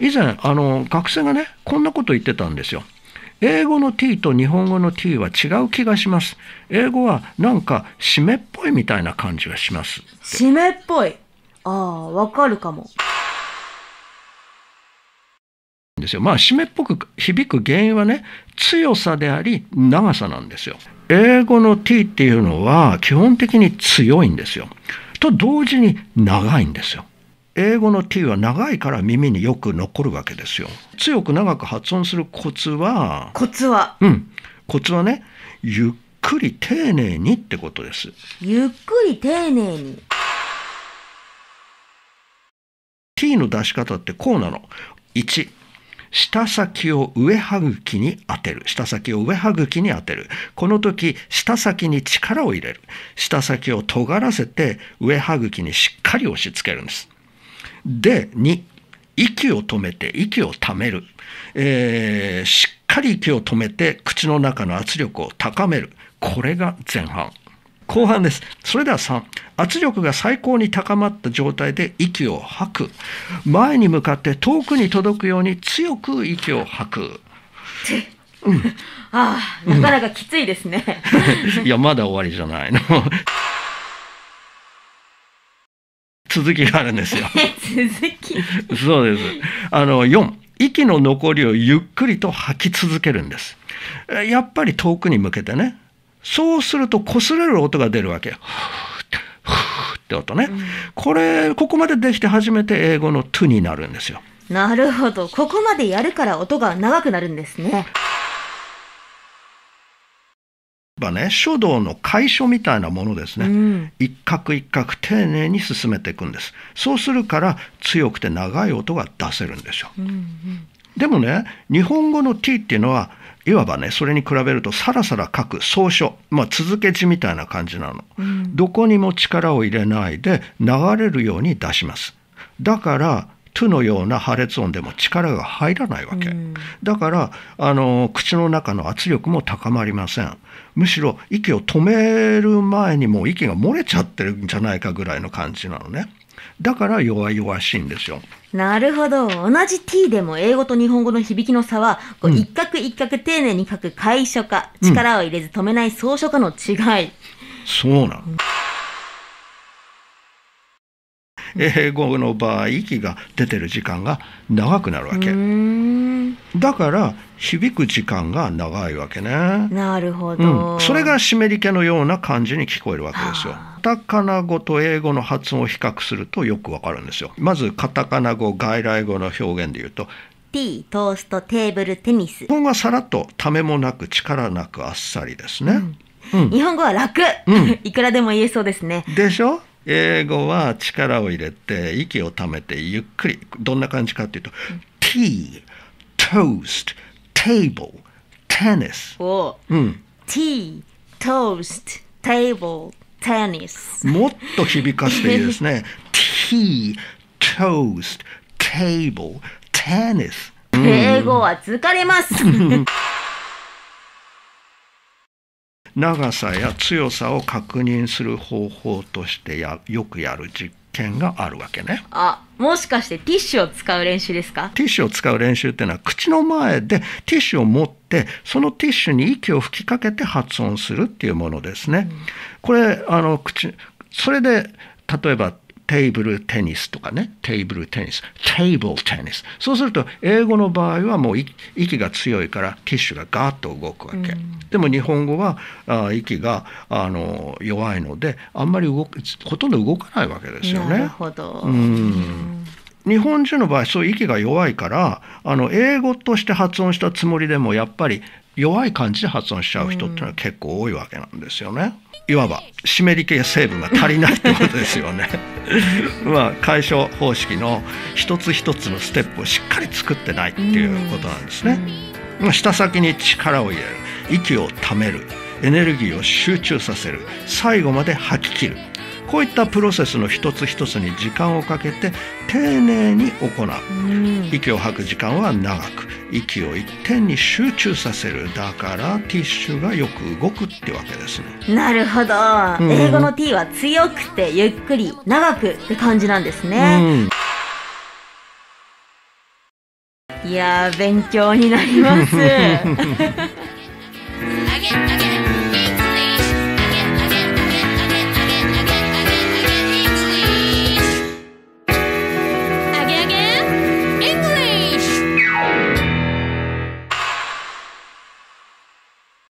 以前、あの、学生がね、こんなこと言ってたんですよ。英語の t と日本語の t は違う気がします。英語はなんか湿っぽいみたいな感じがします。湿っぽい。ああ、わかるかも。ですよ。まあ湿っぽく響く原因はね、強さであり長さなんですよ。英語の t っていうのは基本的に強いんですよ。と同時に長いんですよ。英語の t は長いから耳によく残るわけですよ。強く長く発音するコツはコツはうんコツはねゆっくり丁寧にってことです。ゆっくり丁寧に t の出し方ってこうなの。1舌先を上歯茎に当てる。舌先を上歯茎に当てる。この時、舌先に力を入れる。舌先を尖らせて、上歯茎にしっかり押し付けるんです。で、2、息を止めて、息をためる。えー、しっかり息を止めて、口の中の圧力を高める。これが前半。後半です。それでは3、圧力が最高に高まった状態で息を吐く。前に向かって遠くに届くように強く息を吐く。うん、ああ、なかなかきついですね。いや、まだ終わりじゃないの。続きがあるんですよ。続きそうです。あの4息の残りをゆっくりと吐き続けるんです。やっぱり遠くに向けてね。そうすると擦れる音が出るわけよ。って音ね、うん、これここまでできて初めて英語の「to」になるんですよ。なるほどここまでやるから音が長くなるんですね。ばね書道の楷書みたいなものですね、うん、一画一画丁寧に進めていくんですそうするから強くて長い音が出せるんですよ、うんうん、でもね日本語の t っていうのはいわばねそれに比べるとさらさら書く草書、まあ、続け字みたいな感じなの、うん、どこにも力を入れないで流れるように出しますだからゥのような破裂音でも力が入らないわけ、だからあの口の中の圧力も高まりませんむしろ息を止める前にもう息が漏れちゃってるんじゃないかぐらいの感じなのねだから弱々しいんですよなるほど同じ t でも英語と日本語の響きの差は、う一画一画丁寧に書く解書か力を入れず止めない草書かの違い、そうなの、英語の場合息が出てる時間が長くなるわけだから響く時間が長いわけねなるほど、うん、それが湿り気のような感じに聞こえるわけですよカタカナ語と英語の発音を比較するとよくわかるんですよまずカタカナ語外来語の表現で言うとティー、トースト、テーブル、テニス。今後はさらっとためもなく力なくあっさりですね。うんうん、日本語は楽、うん、いくらでも言えそうですね。でしょ英語は力を入れて息をためてゆっくりどんな感じかっていうと、うん、tea toast table tennis お、うん、tea toast table tennis もっと響かせていいですね tea toast table tennis、うん、英語は疲れます長さや強さを確認する方法としてやよくやる実験があるわけね。あもしかしてティッシュを使う練習ですかティッシュを使う練習っていうのは口の前でティッシュを持ってそのティッシュに息を吹きかけて発音するっていうものですね。うん、これあの口それで例えばテーブルテニスとかね、テーブルテニス、テーブルテニス。そうすると、英語の場合はもう息が強いからティッシュがガーッと動くわけ。うん、でも日本語はあ息があの弱いので、あんまり動く、ほとんど動かないわけですよね。なるほど。うん、日本人の場合そういう息が弱いからあの英語として発音したつもりでもやっぱり弱い感じで発音しちゃう人っていうのは結構多いわけなんですよね。いわば湿り気成分が足りないってことですよね まあ解消方式の一つ一つのステップをしっかり作ってないっていうことなんですね。ま舌先に力を入れる息をためるエネルギーを集中させる最後まで吐き切るこういったプロセスの一つ一つに時間をかけて丁寧に行う息を吐く時間は長く息を一点に集中させるだからティッシュがよく動くってわけですねなるほど、うん、英語の T は強くてゆっくり長くって感じなんですね、うん、いや勉強になります